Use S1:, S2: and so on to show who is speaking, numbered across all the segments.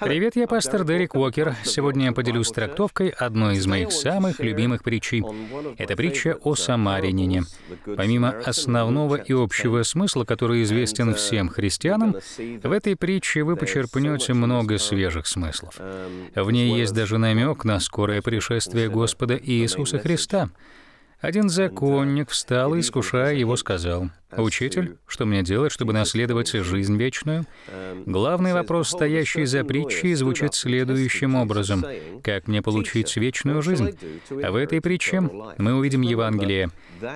S1: Привет, я пастор Дерек Уокер. Сегодня я поделюсь трактовкой одной из моих самых любимых притчей. Это притча о самарянине. Помимо основного и общего смысла, который известен всем христианам, в этой притче вы почерпнете много свежих смыслов. В ней есть даже намек на скорое пришествие Господа Иисуса Христа. Один законник встал и, искушая его, сказал, Учитель, что мне делать, чтобы наследовать жизнь вечную? Главный вопрос, стоящий за притчей, звучит следующим образом. Как мне получить вечную жизнь? А в этой притче мы увидим Евангелие.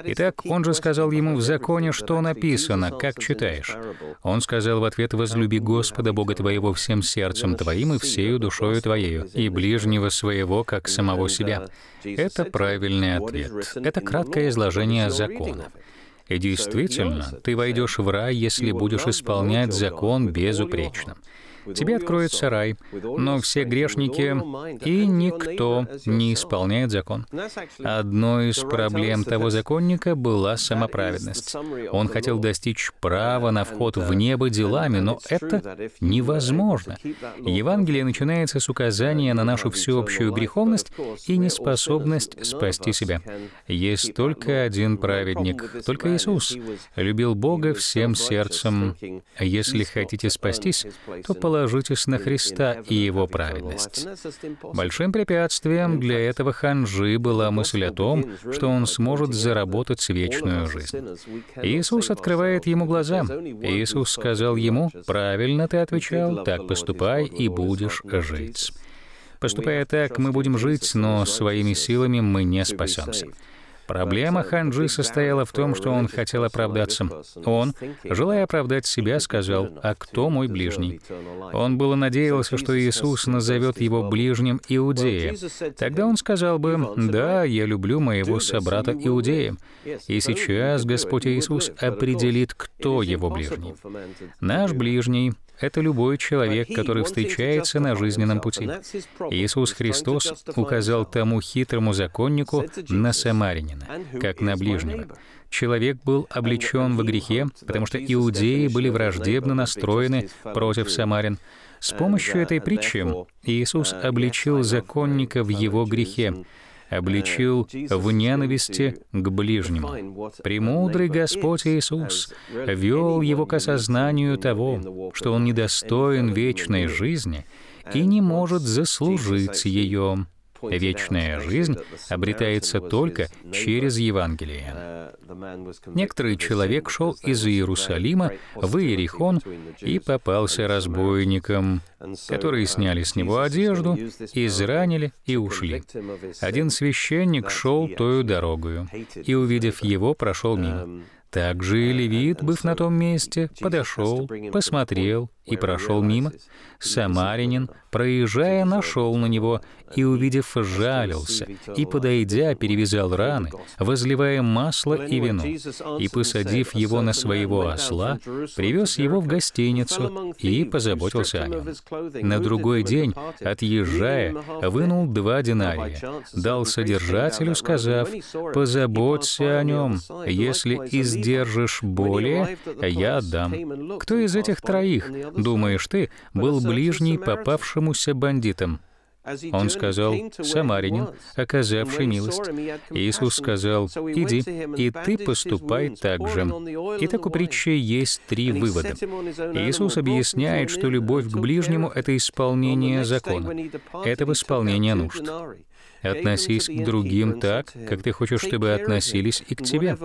S1: Итак, он же сказал ему в законе, что написано, как читаешь. Он сказал в ответ, возлюби Господа Бога твоего всем сердцем твоим и всею душою твоею, и ближнего своего, как самого себя. Это правильный ответ. Это краткое изложение закона. И действительно, ты войдешь в рай, если будешь исполнять закон безупречно тебе откроется рай, но все грешники и никто не исполняет закон. Одной из проблем того законника была самоправедность. Он хотел достичь права на вход в небо делами, но это невозможно. Евангелие начинается с указания на нашу всеобщую греховность и неспособность спасти себя. Есть только один праведник, только Иисус. Любил Бога всем сердцем. Если хотите спастись, то положите положитесь на Христа и Его праведность. Большим препятствием для этого ханжи была мысль о том, что он сможет заработать вечную жизнь. Иисус открывает ему глаза. Иисус сказал ему, «Правильно ты отвечал, так поступай и будешь жить». Поступая так, мы будем жить, но своими силами мы не спасемся. Проблема Ханджи состояла в том, что он хотел оправдаться. Он, желая оправдать себя, сказал, «А кто мой ближний?» Он было надеялся, что Иисус назовет его ближним Иудея. Тогда он сказал бы, «Да, я люблю моего собрата Иудея». И сейчас Господь Иисус определит, кто его ближний. Наш ближний — это любой человек, который встречается на жизненном пути. Иисус Христос указал тому хитрому законнику на самарянина как на ближнего. Человек был облечен во грехе, потому что иудеи были враждебно настроены против самарин. С помощью uh, этой притчи Иисус uh, обличил законника в его грехе, uh, обличил в ненависти к ближнему. Премудрый Господь Иисус вел его к осознанию того, что он недостоин вечной жизни и не может заслужить ее. Вечная жизнь обретается только через Евангелие. Некоторый человек шел из Иерусалима в Иерихон и попался разбойником, которые сняли с него одежду, изранили и ушли. Один священник шел той дорогою, и, увидев его, прошел мимо. Также и левит, быв на том месте, подошел, посмотрел и прошел мимо. Самарянин, проезжая, нашел на него и, увидев, жалился, и, подойдя, перевязал раны, возливая масло и вино, и, посадив его на своего осла, привез его в гостиницу и позаботился о нем. На другой день, отъезжая, вынул два динария, дал содержателю, сказав, «Позаботься о нем, если издержишь более, я отдам». Кто из этих троих, думаешь ты, был ближний попавшемуся бандитам? Он сказал «Самарянин, оказавший а милость». Иисус сказал «Иди, и ты поступай так же». Итак, у притчи есть три вывода. Иисус объясняет, что любовь к ближнему — это исполнение закона, это восполнение нужд. Относись к другим так, как ты хочешь, чтобы относились и к тебе.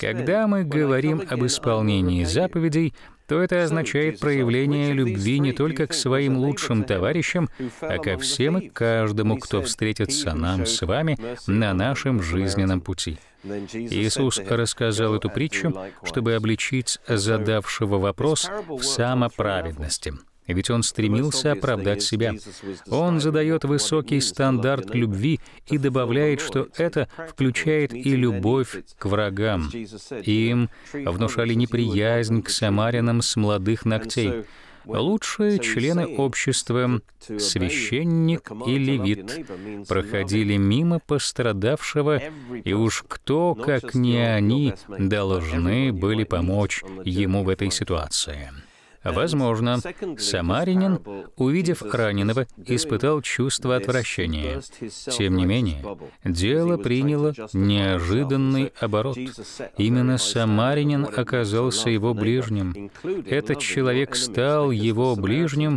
S1: Когда мы говорим об исполнении заповедей — то это означает проявление любви не только к своим лучшим товарищам, а ко всем и каждому, кто встретится нам с вами на нашем жизненном пути. Иисус рассказал эту притчу, чтобы обличить задавшего вопрос в самоправедности. Ведь он стремился оправдать себя. Он задает высокий стандарт любви и добавляет, что это включает и любовь к врагам. Им внушали неприязнь к самарянам с молодых ногтей лучшие члены общества, священник и левит, проходили мимо пострадавшего, и уж кто, как не они, должны были помочь ему в этой ситуации. Возможно, Самаринин, увидев раненого, испытал чувство отвращения. Тем не менее, дело приняло неожиданный оборот. Именно Самаринин оказался его ближним. Этот человек стал его ближним,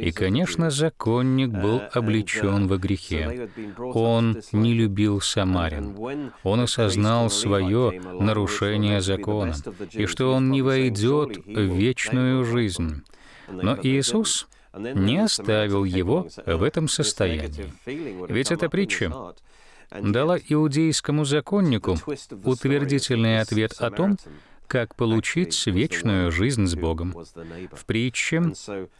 S1: и, конечно, законник был облечен во грехе. Он не любил Самарин. Он осознал свое нарушение закона, и что он не войдет в вечную жизнь жизнь. Но Иисус не оставил его в этом состоянии. Ведь эта притча дала иудейскому законнику утвердительный ответ о том, как получить вечную жизнь с Богом. В притче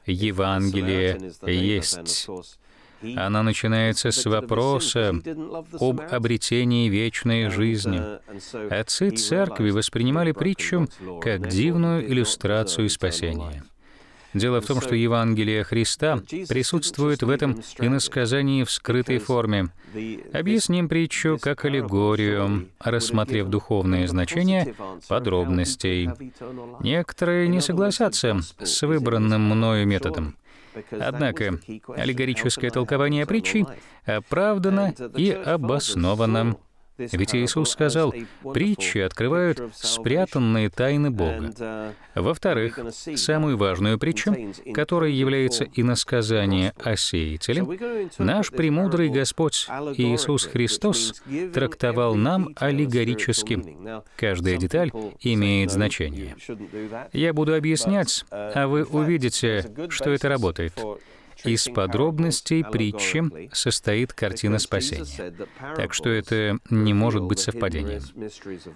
S1: Евангелие есть она начинается с вопроса об обретении вечной жизни. Отцы церкви воспринимали притчу как дивную иллюстрацию спасения. Дело в том, что Евангелие Христа присутствует в этом иносказании в скрытой форме. Объясним притчу как аллегорию, рассмотрев духовное значение подробностей. Некоторые не согласятся с выбранным мною методом. Однако аллегорическое толкование притчи оправдано и обосновано. Ведь Иисус сказал, притчи открывают спрятанные тайны Бога. Во-вторых, самую важную притчу, которая является иносказание о сеятеле, наш премудрый Господь Иисус Христос трактовал нам аллегорически. Каждая деталь имеет значение. Я буду объяснять, а вы увидите, что это работает. Из подробностей притчи состоит картина спасения. Так что это не может быть совпадением.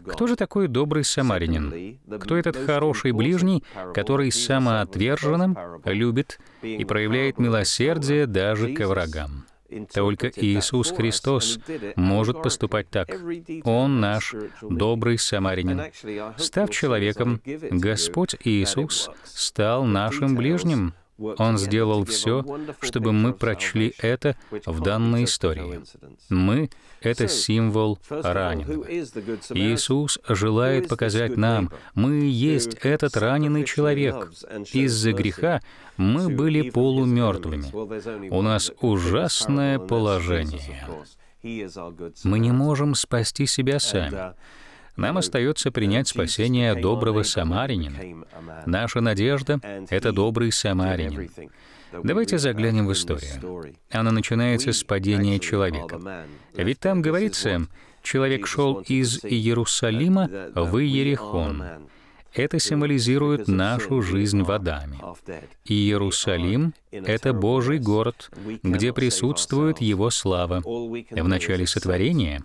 S1: Кто же такой добрый самарянин? Кто этот хороший ближний, который самоотверженным любит и проявляет милосердие даже к врагам? Только Иисус Христос может поступать так. Он наш добрый самарянин. Став человеком, Господь Иисус стал нашим ближним. Он сделал все, чтобы мы прочли это в данной истории. Мы — это символ раненого. Иисус желает показать нам, мы есть этот раненый человек. Из-за греха мы были полумертвыми. У нас ужасное положение. Мы не можем спасти себя сами. Uh, нам остается принять спасение доброго самарянина. Наша надежда — это добрый самарянин. Давайте заглянем в историю. Она начинается с падения человека. Ведь там говорится, человек шел из Иерусалима в Иерихон. Это символизирует нашу жизнь водами. И Иерусалим — это Божий город, где присутствует Его слава. В начале сотворения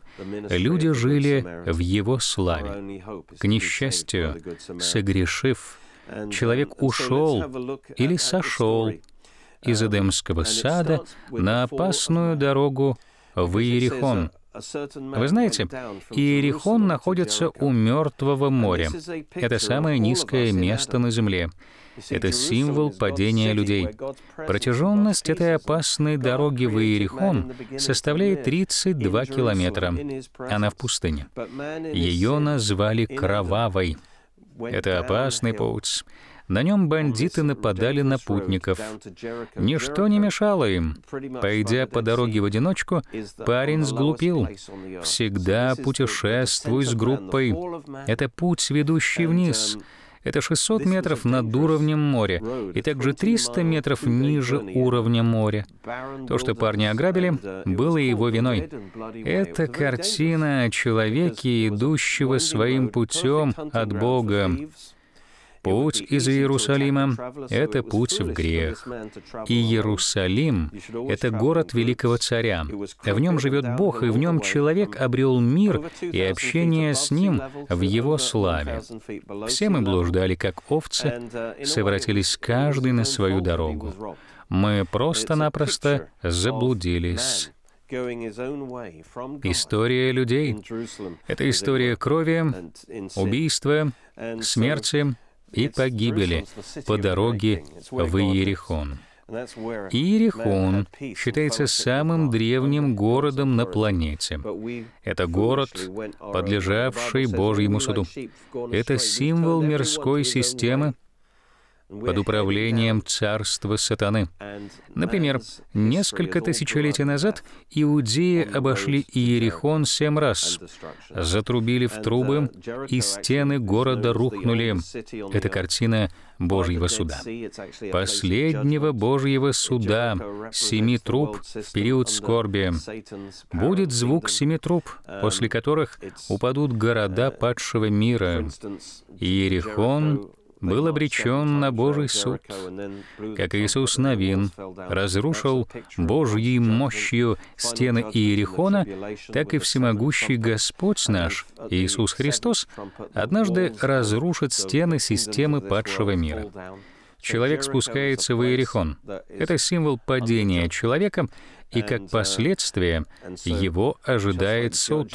S1: люди жили в Его славе. К несчастью, согрешив, человек ушел или сошел из Эдемского сада на опасную дорогу в Иерихон — вы знаете, Иерихон находится у Мертвого моря. Это самое низкое место на земле. Это символ падения людей. Протяженность этой опасной дороги в Иерихон составляет 32 километра. Она в пустыне. Ее назвали «Кровавой». Это опасный путь. На нем бандиты нападали на путников. Ничто не мешало им. Пойдя по дороге в одиночку, парень сглупил. Всегда путешествуй с группой. Это путь, ведущий вниз. Это 600 метров над уровнем моря и также 300 метров ниже уровня моря. То, что парни ограбили, было его виной. Это картина человека, идущего своим путем от Бога. Путь из Иерусалима — это путь в грех. И Иерусалим — это город великого царя. В нем живет Бог, и в нем человек обрел мир и общение с Ним в Его славе. Все мы блуждали, как овцы, совратились каждый на свою дорогу. Мы просто-напросто заблудились. История людей — это история крови, убийства, смерти, и погибли по дороге в Иерихон. Иерихон считается самым древним городом на планете. Это город, подлежавший Божьему суду. Это символ мирской системы, под управлением царства сатаны. Например, несколько тысячелетий назад иудеи обошли Иерихон семь раз, затрубили в трубы, uh, и стены города рухнули. Это картина Божьего суда. Последнего Божьего суда, семи труб в период скорби. Будет звук семи труб, после которых упадут uh, города падшего мира. Иерихон, был обречен на Божий суд. Как Иисус Навин разрушил Божьей мощью стены Иерихона, так и всемогущий Господь наш, Иисус Христос, однажды разрушит стены системы падшего мира. Человек спускается в Иерихон. Это символ падения человека, и как uh, последствие его ожидает суд.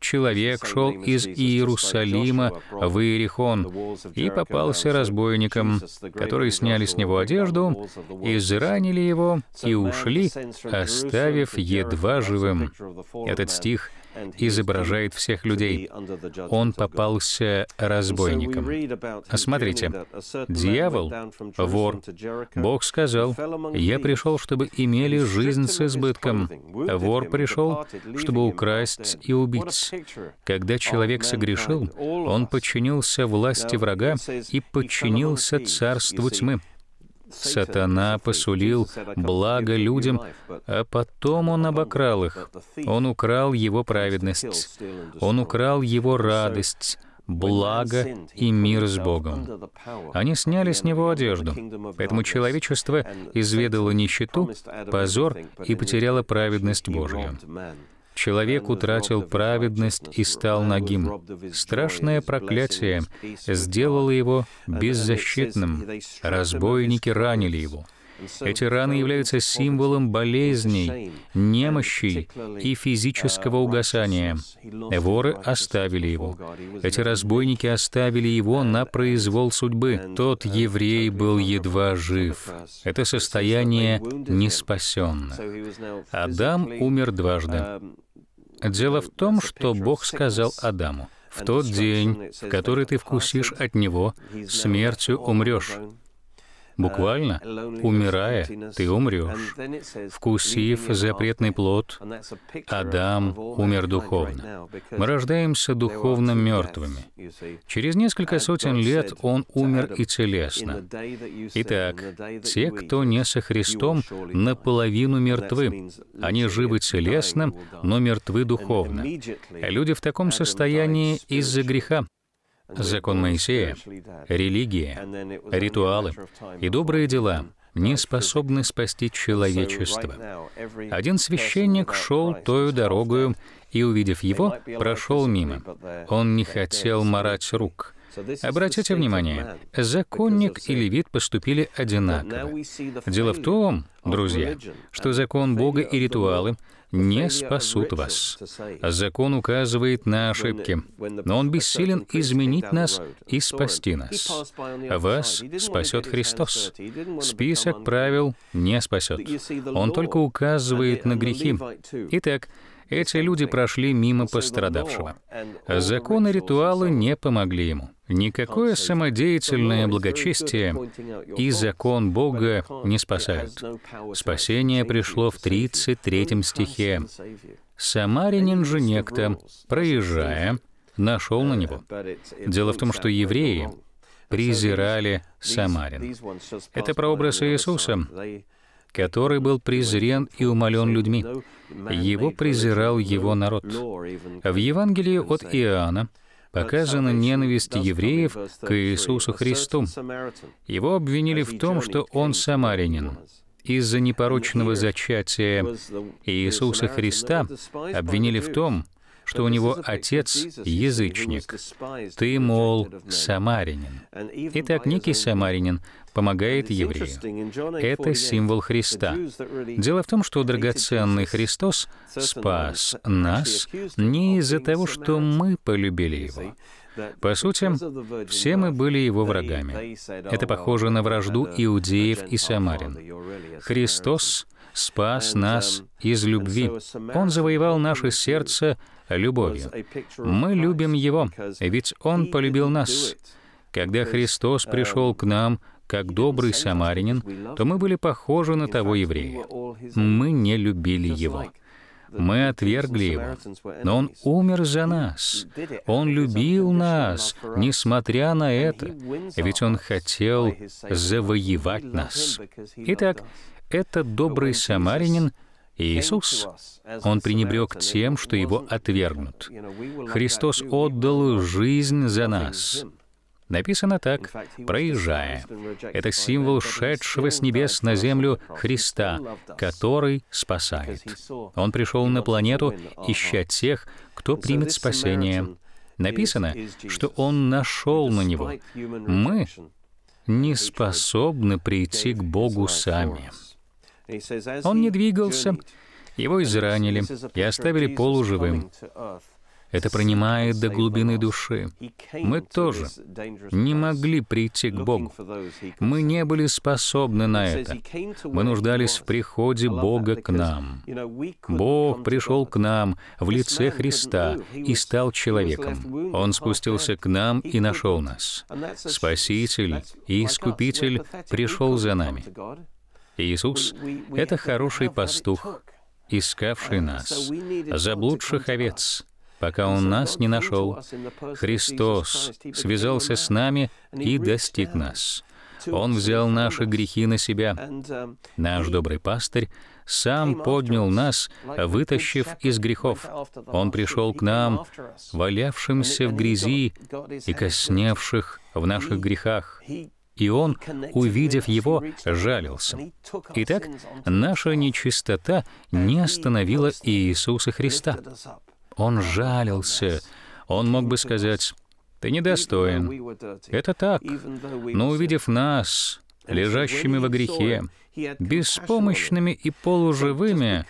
S1: Человек шел из Иерусалима в Иерихон и попался разбойникам, которые сняли с него одежду, изранили его и ушли, оставив едва живым. Этот стих — изображает всех людей. Он попался разбойником. А смотрите, дьявол — вор. Бог сказал, «Я пришел, чтобы имели жизнь с избытком. Вор пришел, чтобы украсть и убить». Когда человек согрешил, он подчинился власти врага и подчинился царству тьмы. Сатана посулил благо людям, а потом он обокрал их. Он украл его праведность, он украл его радость, благо и мир с Богом. Они сняли с него одежду, поэтому человечество изведало нищету, позор и потеряло праведность Божию. Человек утратил праведность и стал нагим. Страшное проклятие сделало его беззащитным. Разбойники ранили его. Эти раны являются символом болезней, немощей и физического угасания. Воры оставили его. Эти разбойники оставили его на произвол судьбы. Тот еврей был едва жив. Это состояние не спасенно. Адам умер дважды. Дело в том, что Бог сказал Адаму, «В тот день, в который ты вкусишь от него, смертью умрешь». Буквально, умирая, ты умрешь. Вкусив запретный плод, Адам умер духовно. Мы рождаемся духовно мертвыми. Через несколько сотен лет он умер и целесно. Итак, те, кто не со Христом, наполовину мертвы. Они живы телесно, но мертвы духовно. Люди в таком состоянии из-за греха. Закон Моисея, религия, ритуалы и добрые дела не способны спасти человечество. Один священник шел той дорогою, и, увидев его, прошел мимо. Он не хотел марать рук. Обратите внимание, законник и левит поступили одинаково. Дело в том, друзья, что закон Бога и ритуалы не спасут вас. Закон указывает на ошибки, но он бессилен изменить нас и спасти нас. Вас спасет Христос. Список правил не спасет. Он только указывает на грехи. Итак, эти люди прошли мимо пострадавшего. Законы и ритуалы не помогли ему. Никакое самодеятельное благочестие и закон Бога не спасают. Спасение пришло в 33 стихе. «Самарянин же некто, проезжая, нашел на него». Дело в том, что евреи презирали Самарин. Это прообраз Иисуса, который был презрен и умолен людьми. Его презирал его народ. В Евангелии от Иоанна показана ненависть евреев к Иисусу Христу. Его обвинили в том, что он самарянин. Из-за непорочного зачатия Иисуса Христа обвинили в том, что у него отец — язычник. Ты, мол, самарянин. Итак, некий самарянин помогает еврею. Это символ Христа. Дело в том, что драгоценный Христос спас нас не из-за того, что мы полюбили Его. По сути, все мы были его врагами. Это похоже на вражду иудеев и самарин. Христос спас нас из любви. Он завоевал наше сердце любовью. Мы любим Его, ведь Он полюбил нас. Когда Христос пришел к нам, как добрый самарянин, то мы были похожи на того еврея. Мы не любили его. Мы отвергли его, но он умер за нас. Он любил нас, несмотря на это, ведь он хотел завоевать нас. Итак, этот добрый самарянин Иисус, он пренебрег тем, что его отвергнут. Христос отдал жизнь за нас. Написано так, «проезжая». Это символ шедшего с небес на землю Христа, который спасает. Он пришел на планету, uh-huh. ища тех, кто примет спасение. Написано, что Он нашел на Него. Мы не способны прийти к Богу сами. Он не двигался, его изранили и оставили полуживым. Это принимает до глубины души. Мы тоже не могли прийти к Богу. Мы не были способны на это. Мы нуждались в приходе Бога к нам. Бог пришел к нам в лице Христа и стал человеком. Он спустился к нам и нашел нас. Спаситель и Искупитель пришел за нами. Иисус — это хороший пастух, искавший нас, заблудших овец пока Он нас не нашел. Христос связался с нами и достиг нас. Он взял наши грехи на себя. Наш добрый пастырь сам поднял нас, вытащив из грехов. Он пришел к нам, валявшимся в грязи и косневших в наших грехах. И он, увидев его, жалился. Итак, наша нечистота не остановила Иисуса Христа. Он жалился. Он мог бы сказать, «Ты недостоин». Это так. Но увидев нас, лежащими во грехе, беспомощными и полуживыми,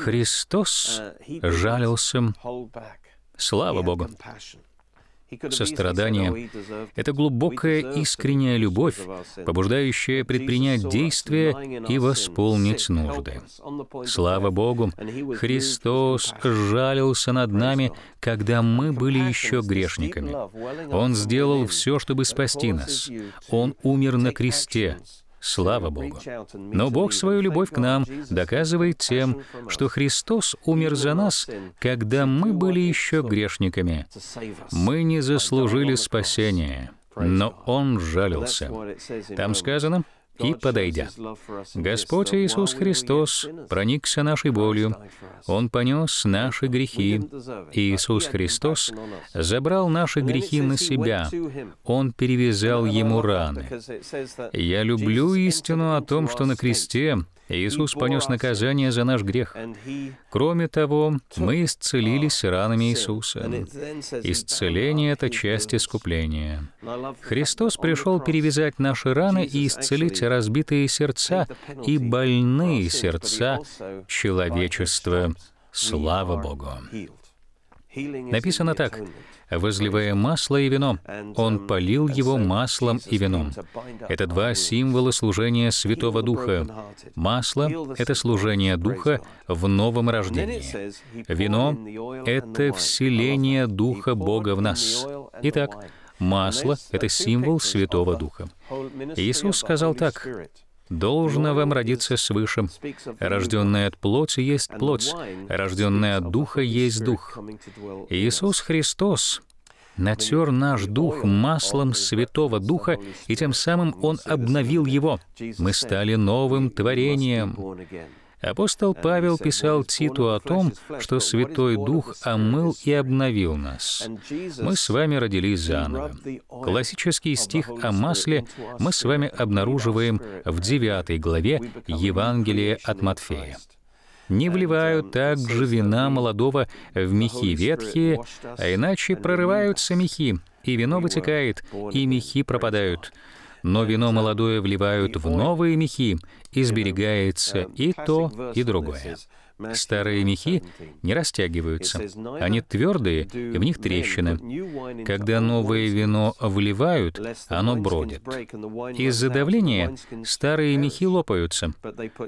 S1: Христос жалился. Слава Богу! Сострадание — это глубокая искренняя любовь, побуждающая предпринять действия и восполнить нужды. Слава Богу, Христос жалился над нами, когда мы были еще грешниками. Он сделал все, чтобы спасти нас. Он умер на кресте, Слава Богу. Но Бог свою любовь к нам доказывает тем, что Христос умер за нас, когда мы были еще грешниками. Мы не заслужили спасения, но Он жалился. Там сказано, и подойдя. Господь Иисус Христос проникся нашей болью, Он понес наши грехи. Иисус Христос забрал наши грехи на Себя, Он перевязал Ему раны. Я люблю истину о том, что на кресте Иисус понес наказание за наш грех. Кроме того, мы исцелились ранами Иисуса. Исцеление — это часть искупления. Христос пришел перевязать наши раны и исцелить разбитые сердца и больные сердца человечества. Слава Богу! Написано так, «возливая масло и вино, он эм, полил его маслом и вином». Это два символа служения Святого Духа. Масло — это служение Духа в новом рождении. Вино — это вселение Духа Бога в нас. Итак, масло — это символ Святого Духа. Иисус сказал так, должно вам родиться свыше. Рожденное от плоти есть плоть, рожденное от духа есть дух. Иисус Христос натер наш дух маслом Святого Духа, и тем самым Он обновил его. Мы стали новым творением. Апостол Павел писал Титу о том, что Святой Дух омыл и обновил нас. Мы с вами родились заново. Классический стих о масле мы с вами обнаруживаем в 9 главе Евангелия от Матфея. «Не вливают также вина молодого в мехи ветхие, а иначе прорываются мехи, и вино вытекает, и мехи пропадают но вино молодое вливают в новые мехи, и сберегается и то, и другое. Старые мехи не растягиваются, они твердые, и в них трещины. Когда новое вино вливают, оно бродит. Из-за давления старые мехи лопаются.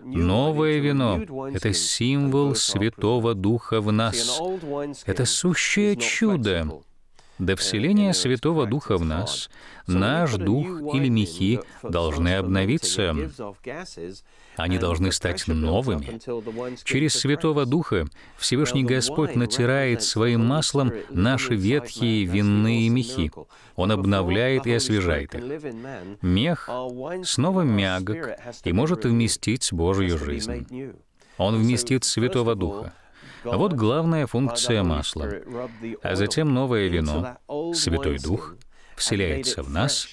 S1: Новое вино — это символ Святого Духа в нас. Это сущее чудо. До вселения Святого Духа в нас наш дух или мехи должны обновиться. Они должны стать новыми. Через Святого Духа Всевышний Господь натирает своим маслом наши ветхие винные мехи. Он обновляет и освежает их. Мех снова мягок и может вместить Божью жизнь. Он вместит Святого Духа. А вот главная функция масла. А затем новое вино, Святой Дух, вселяется в нас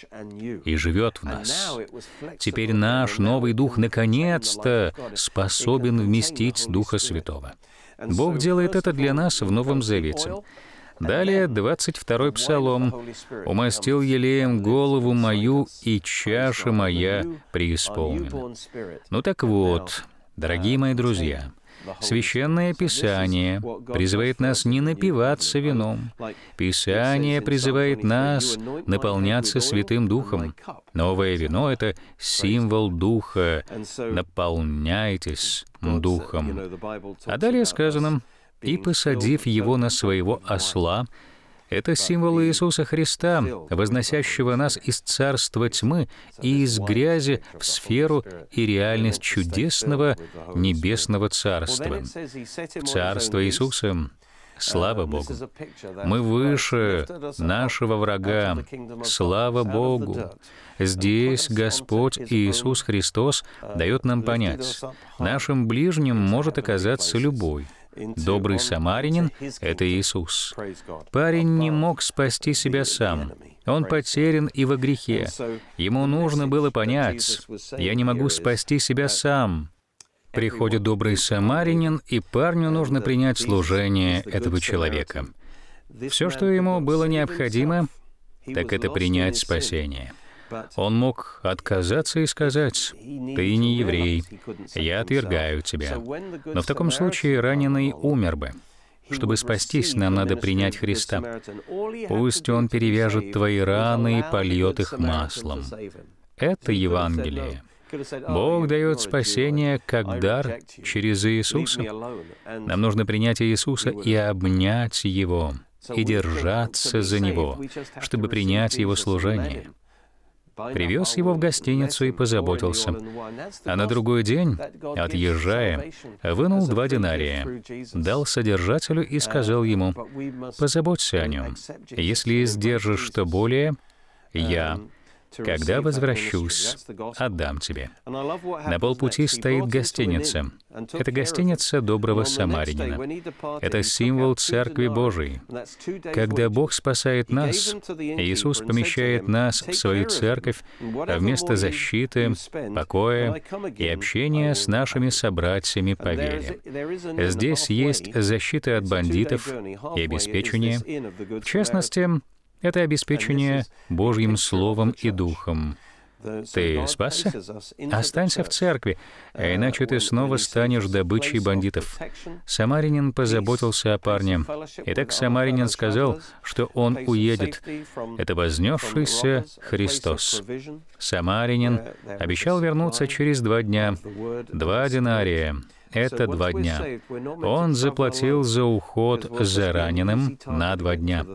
S1: и живет в нас. Теперь наш новый дух наконец-то способен вместить Духа Святого. Бог делает это для нас в Новом Завете. Далее 22-й псалом. «Умастил елеем голову мою, и чаша моя преисполнена». Ну так вот, дорогие мои друзья, Священное Писание призывает нас не напиваться вином. Писание призывает нас наполняться Святым Духом. Новое вино — это символ Духа. Наполняйтесь Духом. А далее сказано, «И посадив его на своего осла, это символы Иисуса Христа, возносящего нас из царства тьмы и из грязи в сферу и реальность чудесного небесного царства. В царство Иисуса Слава Богу! Мы выше нашего врага. Слава Богу! Здесь Господь Иисус Христос дает нам понять, нашим ближним может оказаться любой. Добрый самарянин — это Иисус. Парень не мог спасти себя сам. Он потерян и во грехе. Ему нужно было понять, «Я не могу спасти себя сам». Приходит добрый самарянин, и парню нужно принять служение этого человека. Все, что ему было необходимо, так это принять спасение. Он мог отказаться и сказать, «Ты не еврей, я отвергаю тебя». Но в таком случае раненый умер бы. Чтобы спастись, нам надо принять Христа. Пусть Он перевяжет твои раны и польет их маслом. Это Евангелие. Бог дает спасение как дар через Иисуса. Нам нужно принять Иисуса и обнять Его, и держаться за Него, чтобы принять Его служение привез его в гостиницу и позаботился. А на другой день, отъезжая, вынул два динария, дал содержателю и сказал ему, «Позаботься о нем. Если сдержишь что более, я когда возвращусь, отдам тебе. На полпути стоит гостиница. Это гостиница доброго самарянина. Это символ Церкви Божией. Когда Бог спасает нас, Иисус помещает нас в свою церковь а вместо защиты, покоя и общения с нашими собратьями по вере. Здесь есть защита от бандитов и обеспечение. В частности, это обеспечение Божьим Словом и Духом. Ты спасся? Останься в церкви, а uh, иначе ты снова станешь добычей бандитов. Самаринин позаботился о парне. Итак, Самаринин сказал, что он уедет. Это вознесшийся Христос. Самаринин обещал вернуться через два дня. Два динария это два дня. Он заплатил за уход за раненым на два дня.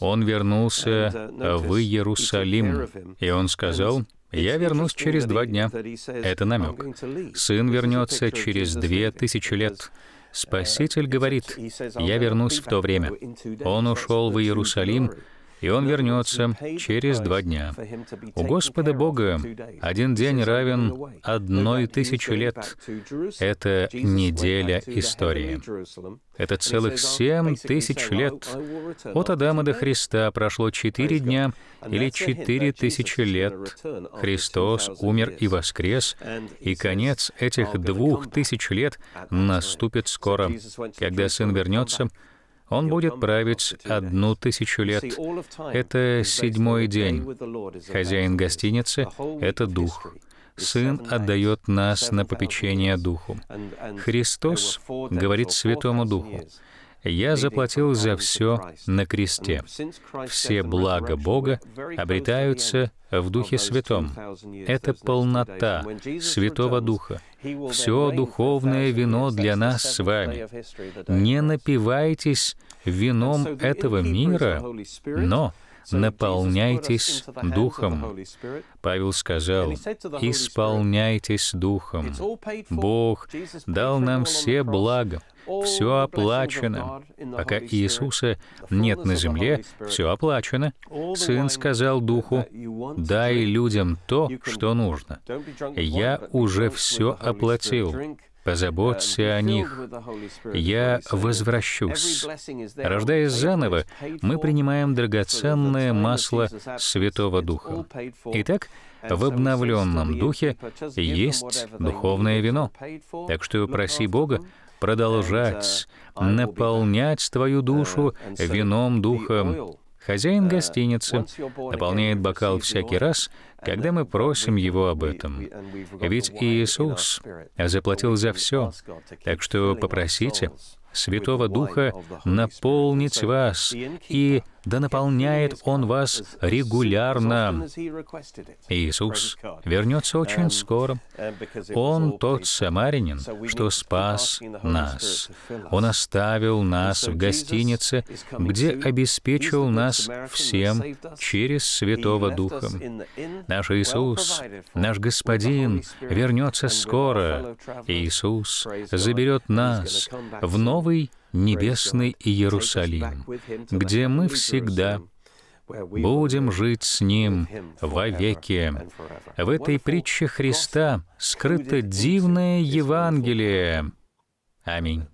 S1: Он вернулся uh, в Иерусалим, и он сказал, «Я вернусь через два дня». Это намек. Сын вернется через две тысячи лет. Спаситель uh, говорит, «Я вернусь в то время». Он ушел в Иерусалим, и он вернется через два дня. У Господа Бога один день равен одной тысячи лет. Это неделя истории. Это целых семь тысяч лет. От Адама до Христа прошло четыре дня или четыре тысячи лет. Христос умер и воскрес, и конец этих двух тысяч лет наступит скоро. Когда Сын вернется, он будет править одну тысячу лет. Это седьмой день. Хозяин гостиницы — это Дух. Сын отдает нас на попечение Духу. Христос говорит Святому Духу, я заплатил за все на кресте. Все блага Бога обретаются в Духе Святом. Это полнота Святого Духа. Все духовное вино для нас с вами. Не напивайтесь вином этого мира, но наполняйтесь Духом. Павел сказал, исполняйтесь Духом. Бог дал нам все блага, все оплачено. Пока Иисуса нет на земле, все оплачено. Сын сказал Духу, дай людям то, что нужно. Я уже все оплатил. Позаботься о них. Я возвращусь. Рождаясь заново, мы принимаем драгоценное масло Святого Духа. Итак, в обновленном духе есть духовное вино. Так что проси Бога продолжать наполнять твою душу вином Духа, Хозяин э, гостиницы наполняет бокал всякий раз, когда мы просим его об этом. Ведь Иисус заплатил за все, так что попросите Святого Духа наполнить вас и да наполняет Он вас регулярно. Иисус вернется очень скоро. Он тот самарянин, что спас нас. Он оставил нас в гостинице, где обеспечил нас всем через Святого Духа. Наш Иисус, наш Господин, вернется скоро. Иисус заберет нас в новый небесный Иерусалим, где мы всегда будем жить с Ним вовеки. В этой притче Христа скрыто дивное Евангелие. Аминь.